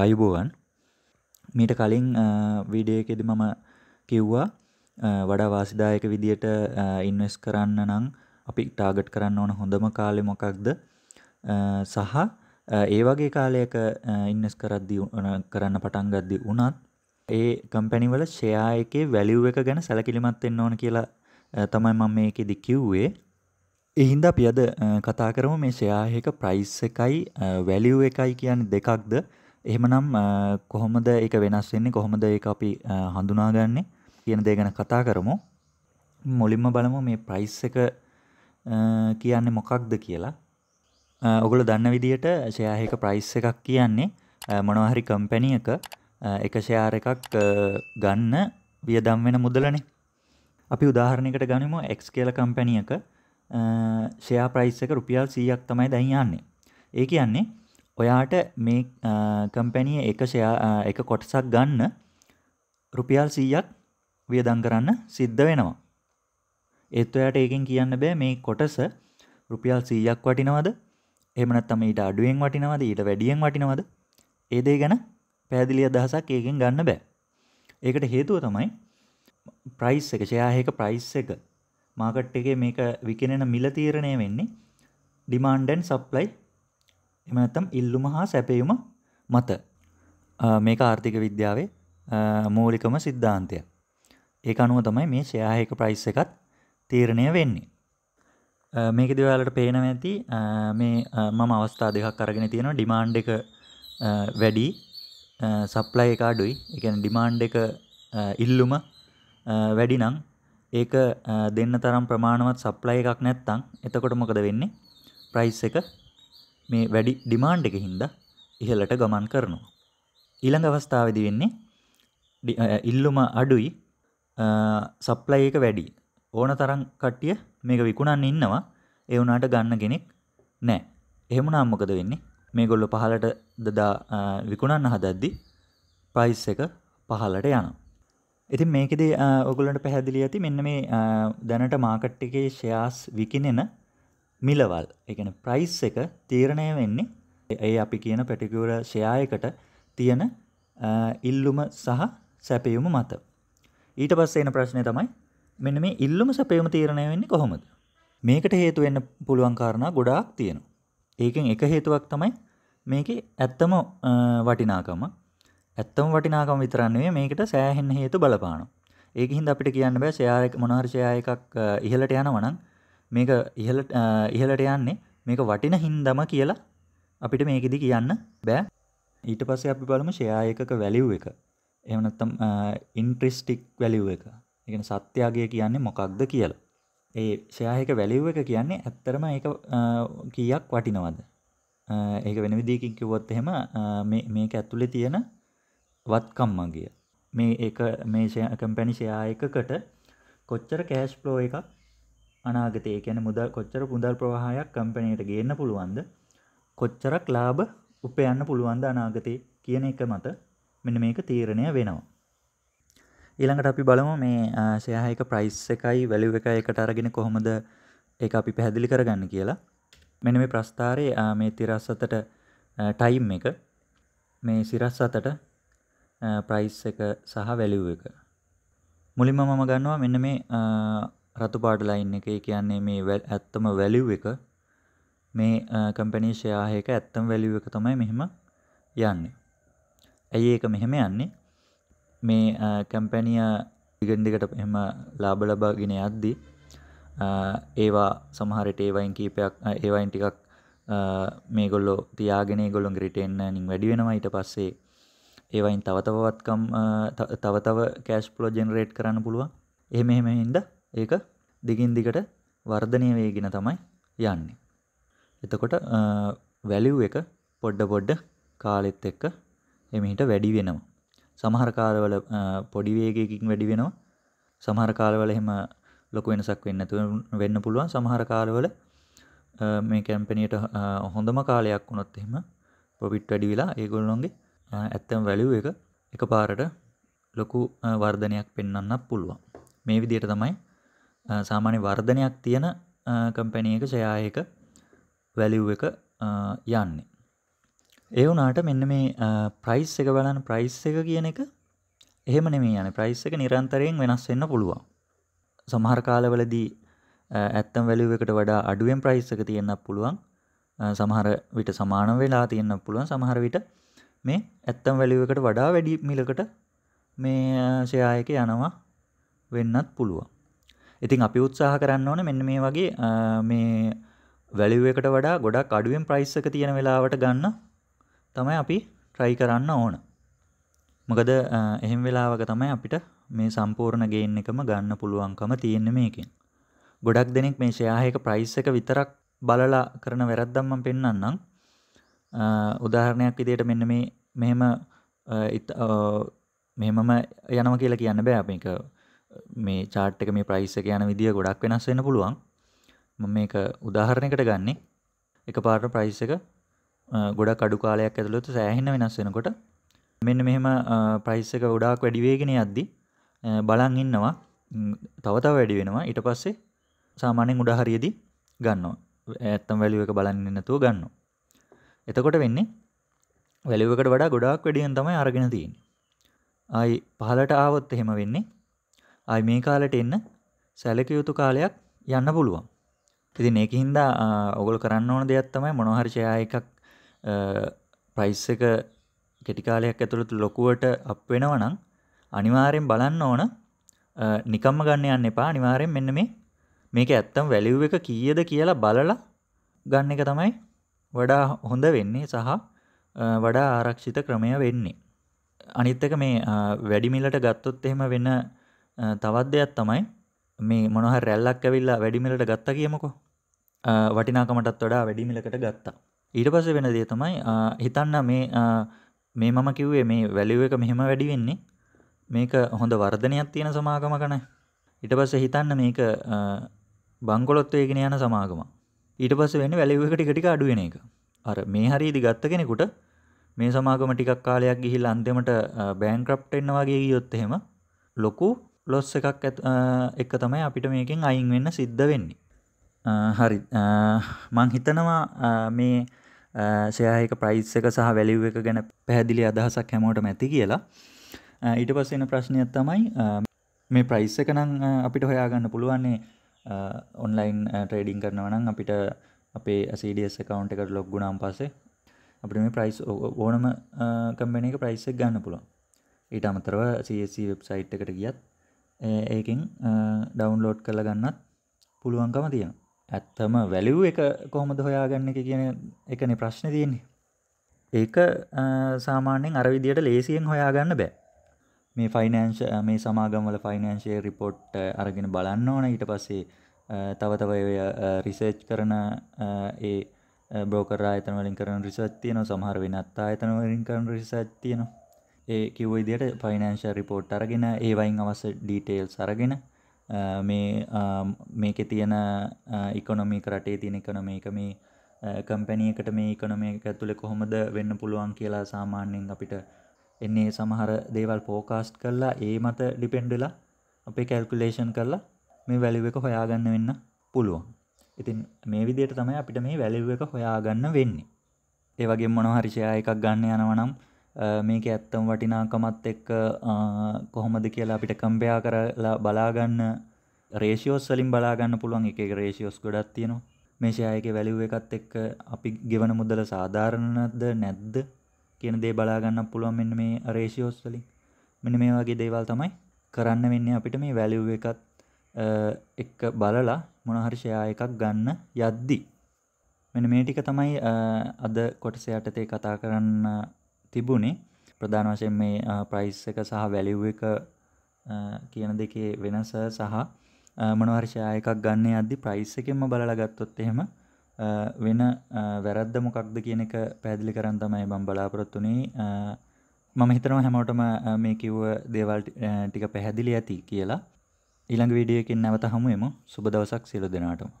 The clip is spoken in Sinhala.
ආයුබෝවන් මීට කලින් වීඩියකෙද මම කිව්වා වඩා වාසිදායක විදියට ඉන්වස් කරන්න නම් අපි ටාගට් කරන්න ඕන හොඳම කාලෙ මොකක්ද සහ ඒ වගේ කාලයක ඉන්නස් කරද්දි කරන්න පටන් ගද්දි වුණත් ඒ කම්පැනිවල ෂෙයා එකේ වැලිව් එක ගැන සැලකිලිමත් වෙන්න ඕන කියලා තමයි මම මේකෙදි කිව්වේ එහින්ද අපි අද කතා කරමු මේ ෂෙයා එක ප්‍රයිස් එකයි වැලිව් එකයි කියන්නේ දෙකක්ද එහෙමනම් කොහොමද ඒක වෙනස් වෙන්නේ කොහොමද ඒක අපි හඳුනාගන්නේ කියන දේ ගැන කතා කරමු. මුලින්ම බලමු මේ price එක කියන්නේ මොකක්ද කියලා. ඔගොල්ලෝ දන්න විදිහට share එක price එකක් කියන්නේ මොනවා හරි company එක එක share එකක් ගන්න වියදම් වෙන මුදලනේ. අපි උදාහරණයකට ගනිමු X කියලා company එක share price එක රුපියල් 100ක් තමයි දැන් යන්නේ. ඒ කියන්නේ ඔයාට මේ කම්පැනිය එක ෂයා එක කොටසක් ගන්න රුපියල් සීයක් වියදං කරන්න සිද්ධ වෙනවා. ඒත් ඔයාට ඒකෙන් කියන්න බෑ මේ කොටස රුපියල් සීයක් වටිනවද එමනත්තම ඊට අඩුවෙන් වටිනවද ඊට වැඩියෙන් වටිනවද ඒදේ ගැන පැදිලිය අදහසක් ඒකෙන් ගන්න බෑ. ඒකට හේතුව තමයි ප්‍රයිස් එක ෂයාහක ප්‍රයිස් එක මාකට් එක මේක විකෙනෙන මිල තීරණය වෙන්නේ ඩිමාන්ඩන් සප්ලයි එම නැත්තම් ඉල්ලුම හා සැපයුම මත මේක ආර්ථික විද්‍යාවේ මූලිකම සිද්ධාන්තය. ඒක අනුව තමයි මේ ෂයාහයක ප්‍රයිස් එකත් තීරණය වෙන්නේ. මේක දිවයාලට පේනව ඇති මේ මම අවස්ථා දෙකක් අරගෙන තියෙන ඩිමාන්් එක වැඩි සප්ලයි එක අඩුයි එකන ඩිමාන්් එක ඉල්ලුම වැඩි නං ඒක දෙන්න තරම් ප්‍රමාණවත් සප්ලයි එකක් නැත්තං එතකොට මොකද වෙන්නේ ප්‍රයිස් එක මේ වැඩි ඩිමාන්ඩ් එක හින්දා ඉහළට ගමන් කරනවා. ඊළඟ අවස්ථාවේදී වෙන්නේ ඉල්ලුම අඩුයි සප්ලයි එක වැඩි. ඕන තරම් කට්ටිය මේක විකුණන්න ඉන්නවා. ඒ වුණාට ගන්න කෙනෙක් නැහැ. එහෙමනම් මොකද වෙන්නේ? මේගොල්ලෝ පහලට දදා විකුණන්න හදද්දි ප්‍රයිස් එක පහලට යනවා. ඉතින් මේකෙදී ඔයගොල්ලන්ට පැහැදිලි ඇති මෙන්න මේ දැනට මාකට් එකේ ෂෙයාස් විකිනෙන මිලවල් එකන ප්‍රයිස් එක තීරණය වෙන්නේ ඒ අපි කියන පැටිකූර ෂයායකට තියෙන ඉල්ලුම සහ සැපයුම මත ඊට පස්සේ එන ප්‍රශ්නය තමයි මෙන්න මේ ඉල්ලුම සැපයුම තීරණය වෙන්නේ කොහොමද මේකට හේතු වෙන්න පුළුවන් කාරණා ගොඩාක් තියෙනවා ඒකෙන් එක හේතුවක් තමයි මේක ඇත්තම වටිනාකම ඇත්තම වටිනාකම විතරන්නේ මේකට සෑහෙන් හේතු බලපානවා ඒක හින්දා අපිට කියන්න බෑ ෂෙයා එක මොනවාරි ෂෙයා එකක් ඉහළට යනවා නම් මේක ඉහළට ඉහළට යන්නේ මේක වටින හින්දම කියලා අපිට මේකෙදි කියන්න බෑ ඊට පස්සේ අපි බලමු ෂෙයා එකක වැලිව් එක. එහෙම නැත්නම් ඉන්ට්‍රස්ටික් වැලිව් එක. ඒ කියන්නේ සත්‍යාගය කියන්නේ මොකක්ද කියලා. ඒ ෂෙයා එක වැලිව් එක කියන්නේ ඇත්තරම ඒක කීයක් වටිනවද? ඒක වෙන විදිහකින් කිව්වොත් එහෙම මේ මේක ඇතුලේ තියෙන වත්කම් මගිය. මේ ඒක මේ කම්පැනි ෂෙයා එකකට කොච්චර කෑෂ් ෆ්ලෝ එකක් අනාගතයේ කියන්නේ මුදල් කොච්චර මුදල් ප්‍රවාහයක් කම්පැනියට ගේන්න පුළුවන්ද කොච්චරක් ලාභ උපයන්න පුළුවන්ද අනාගතේ කියන එක මත මෙන්න මේක තීරණය වෙනවා ඊළඟට අපි බලමු මේ ෂෙයා එක ප්‍රයිස් එකයි වැලියු එක එකට අරගෙන කොහොමද ඒක අපි පැහැදිලි කරගන්න කියලා මෙන්න මේ ප්‍රස්ථාරයේ මේ 37ට ටයිම් එක මේ සිරස් අතට ප්‍රයිස් එක සහ වැලියු එක මුලින්ම මම ගන්නවා මෙන්න මේ රතු පාට ලයින් එක කියන්නේ මේ ඇත්තම වැලිව් එක මේ කම්පැනී ෂෙයාහ එක ඇත්තම වැලිව් එක තමයි මෙහෙම යන්නේ. ඇයි ඒක මෙහෙම යන්නේ? මේ කම්පැනිය දිගින් දිගට එහෙම ලාභ ලබාගෙන යද්දී ඒවා සමහරට ඒවයින් කීපයක් ඒවයින් ටිකක් මේගොල්ලෝ තියාගෙන ඒගොල්ලොන්ගේ රිටේන් ර්නින් වැඩි වෙනවා ඊට පස්සේ ඒවයින් තව තවවත්කම් තව තව කෑෂ් ෆ්ලෝ ජෙනරේට් කරන්න පුළුවන්. එහෙම එහෙම හින්දා ඒක දිගින් දිගට වර්ධනය වෙගෙන තමයි යන්නේ. එතකොට වැලිව් එක පොඩ පොඩ කාලෙත් එක්ක එමිහිට වැඩි වෙනවා. සමහර කාලවල පොඩි වේගයකින් වැඩි වෙනවා. සමහර කාලවල එහෙම ලොකු වෙනසක් වෙන්නේ නැතුව වෙන්න පුළුවන්. සමහර කාලවල මේ කැම්පැනියට හොඳම කාලයක් වුණොත් එහෙම ප්‍රොෆිට් වැඩි වෙලා ඒගොල්ලොන්ගේ ඇත්තම වැලිව් එක එකපාරට ලොකු වර්ධනයක් පෙන්වන්නත් පුළුවන්. මේ විදිහට තමයි සාමාන්‍ය වර්ධනයක් තියෙන කම්පැනි එක ෂෙයා එක වැලිව් එක යන්නේ. ඒ වුණාට මෙන්න මේ ප්‍රයිස් එක බලන්න ප්‍රයිස් එක කියන එක එහෙම නෙමෙයි යන්නේ. ප්‍රයිස් එක නිරන්තරයෙන් වෙනස් වෙන්න පුළුවන්. සමහර කාලවලදී ඇත්තම් වැලිව් එකට වඩා අඩුවෙන් ප්‍රයිස් එක තියෙන්නත් පුළුවන්. සමහර විට සමාන වෙලා තියෙන්නත් පුළුවන්. සමහර විට මේ ඇත්තම් වැලිව් එකට වඩා වැඩි මිලකට මේ ෂෙයා එක යනවා වෙන්නත් පුළුවන්. ඉතින් අපි උත්සාහ කරන්න ඕන මෙන්න මේ වගේ මේ වැලියු එකට වඩා ගොඩක් අඩුවෙන් ප්‍රයිස් එක තියෙන වෙලාවට ගන්න තමයි අපි try කරන්න ඕන. මොකද එහෙම වෙලාවක තමයි අපිට මේ සම්පූර්ණ ගේන් එකම ගන්න පුළුවන්කම තියෙන්නේ මේකෙන්. ගොඩක් දෙනෙක් මේ ෂෙයා එක ප්‍රයිස් එක විතරක් බලලා කරන වැරද්දක් මම පෙන්වන්නම්. උදාහරණයක් විදිහට මෙන්න මේ මෙහෙම මෙහෙමම යනවා කියලා කියන්න බෑ මේක. මේ චාට් එක මේ ප්‍රයිස් එක යන විදිය ගොඩක් වෙනස් වෙන්න පුළුවන් මම මේක උදාහරණයකට ගන්නෙ එකපාරට ප්‍රයිස් එක ගොඩක් අඩු කාලයක් ඇතුළත සෑහෙන වෙනස් වෙනකොට මෙන්න මෙහෙම ප්‍රයිස් එක ගොඩාක් වැඩි වෙගෙන යද්දී බලන් ඉන්නවා තව තව වැඩි වෙනවා ඊට පස්සේ සාමාන්‍යයෙන් උඩ හරියදී ගන්නවා ඇත්තම වැලියු එක බලන්නේ නැතුව ගන්නවා එතකොට වෙන්නේ වැලියු එකට වඩා ගොඩාක් වැඩියෙන් තමයි අරගෙන තියෙන්නේ ආයි පහලට ආවොත් එහෙම වෙන්නේ ආයි මේ කාලෙට එන්න සැලකිය යුතු කාලයක් යන්න පුළුවන්. ඉතින් ඒකින්ද ඔගොල්ලෝ කරන්න ඕන දෙයක් තමයි මොනවා හරි ෂෙයා එකක් ප්‍රයිස් එක කෙටි කාලයක් ඇතුළත ලොකුවට අප් වෙනවා නම් අනිවාර්යෙන් බලන්න ඕන නිකම්ම ගන්න යන්න එපා අනිවාර්යෙන් මෙන්න මේ මේක ඇත්තම වැලිව් එක කීයද කියලා බලලා ගන්න එක තමයි වඩා හොඳ වෙන්නේ සහ වඩා ආරක්ෂිත ක්‍රමය වෙන්නේ. අනිත් එක මේ වැඩි මිලට ගත්තොත් එහෙම වෙන තවත් දෙයක් තමයි මේ මොනහ රැල්ලක් ඇවිල්ලා වැඩිමිලට ගත්ත කියමකෝ වටිනාකමටත් වඩා වැඩිමිලකට ගත්තා ඊට පස වෙන දේ තමයි හිතන්න මේ මේ මම කිව්වේ මේ වැලිුව එක මෙහෙම වැඩි වෙන්නේ මේක හොඳ වර්ධනයක් තියෙන සමාගම කනයි ඊට පස්සේ හිතන්න මේක බංකොලොත් වේගෙන යන සමාගම ඊට පස්සේ වෙන්නේ වැලිුව එක ටික ටික අඩු වෙන එක අර මේ හරියේදී ගත්ත කෙනෙකුට මේ සමාගම ටිකක් කාලයක් ගිහිල්ලා අන්තිමට බෑන්ක්‍රප්ට් වෙන්න වගේ ගියොත් එහෙම ලොකු ලොස් එකක් එක තමයි අපිට මේකෙන් අයින් වෙන්න සිද්ධ වෙන්නේ හරි මං හිතනවා මේ සෑයක ප්‍රයිස් එක සහ වැලිව් එක ගැන පැහැදිලි අදහසක් හැමෝට මැති කියලා ඊට පස්සෙන ප්‍රශ්නයක් තමයි මේ ප්‍රයිස් එක නම් අපිට හොයාගන්න පුළුවන්නේ ඔන්ලයින් ට්‍රේඩිං කරනවනම් අපිට අපේ ඇසිඩස් එකකවන්් එකට ලොග් ගුණම් පසේ අපිට මේ ප්‍රයිස් ඕනම කම්බෙන එක ප්‍රයිස් එක ගන්න පුළුවන් ඊට අමතරව සSC වෙබ්සයිට් e එකට ගියත් ඒකින් ඩවන්ලෝඩ් කරල ගන්නත් පුළුවන්කම තියෙන ඇත්තම වැලිව් එක කොහොමද හොයාගන්න එක කියන එකන ප්‍රශ්න තියන්නේ ඒක සාමාන්‍යෙන් අරවිදියට ලේසියෙන් හොයාගන්න බෑ මේ ෆයිනන්ශ මේ සමාගමල ෆයිනන්ශය රිපොට් අරගෙන බලන්න ඕන ඊට පස්සේ තව තව රිසර්ච් කරන ඒ බෝකර අතනවලින් කරන රිසත් තියන සමහර වෙනත් අතනවලින් කරන රිසත් තියනවා ඒ කිව්ව විදියට ෆයිනන්ශල් රිපෝට් අරගෙන ඒවයින් අවස ඩීටේල්ස් අරගෙන මේ මේක තියෙන ඉකොනොමික රටේ තියෙන එකනොමේක මේ කම්පැනියකට මේ ඉකොනොමේක ඇතුළෙ කොහොමද වෙන්න පුළුවන් කියලා සාමාන්‍යයෙන් අපිට එන්නේ සමහර දේවල් පෝකාස්ට් කරලා ඒ මත ඩිපෙන්ඩලා අපේ කැල්කුලේෂන් කරලා මේ වැලිුව එක හොයාගන්න වෙන්න පුළුවන් ඉතින් මේ විදියට තමයි අපිට මේ වැලිුව එක හොයාගන්න වෙන්නේ ඒවගේ මොනහරිෂයා එකක් ගන්න යනවනම් මේක ඇත්තම් වටිනාකමත් එක්ක කොහොමද කියලා අපිට කම්පයා කරලා බලාගන්න රේෂියෝස් වලින් බලාගන්න පුළුවන් එක එක රේෂියෝස් ගොඩක් තියෙනවා මේ ෂෙයායක වැලිව් එකත් එක්ක අපි ගෙවන මුදල සාධාරණද නැද්ද කියන දේ බලාගන්න පුළුවන් මෙන්න මේ රේෂියෝස් වලින් මෙන්න මේ වගේ දේවල් තමයි කරන්න වෙන්නේ අපිට මේ වැලිව් එකත් එක්ක බලලා මොන හරි ෂෙයා එකක් ගන්න යද්දී මෙන්න මේ ටික තමයි අද කොටස යටතේ කතා කරන්න තිබුණේ ප්‍රධාන වශයෙන් මේ ප්‍රයිස් එක සහ වැලිව් එක කියන දෙකේ වෙනස සහ මොනවර්ෂයා එකක් ගන්න අද්දි ප්‍රයිස් එකෙන්ම බලලා ගත්තොත් එහෙම වෙන වැරද්ද මොකක්ද කියන එක පැහැදිලි කරන් තමයි මම බලාපොරොත්තු වෙන්නේ මම හිතනවා හැමෝටම මේ කිව්ව දේවල් ටික පැහැදිලි ඇති කියලා ඊළඟ වීඩියෝ එකකින් නැවත හමු වෙමු සුබ දවසක් සියලු දෙනාටම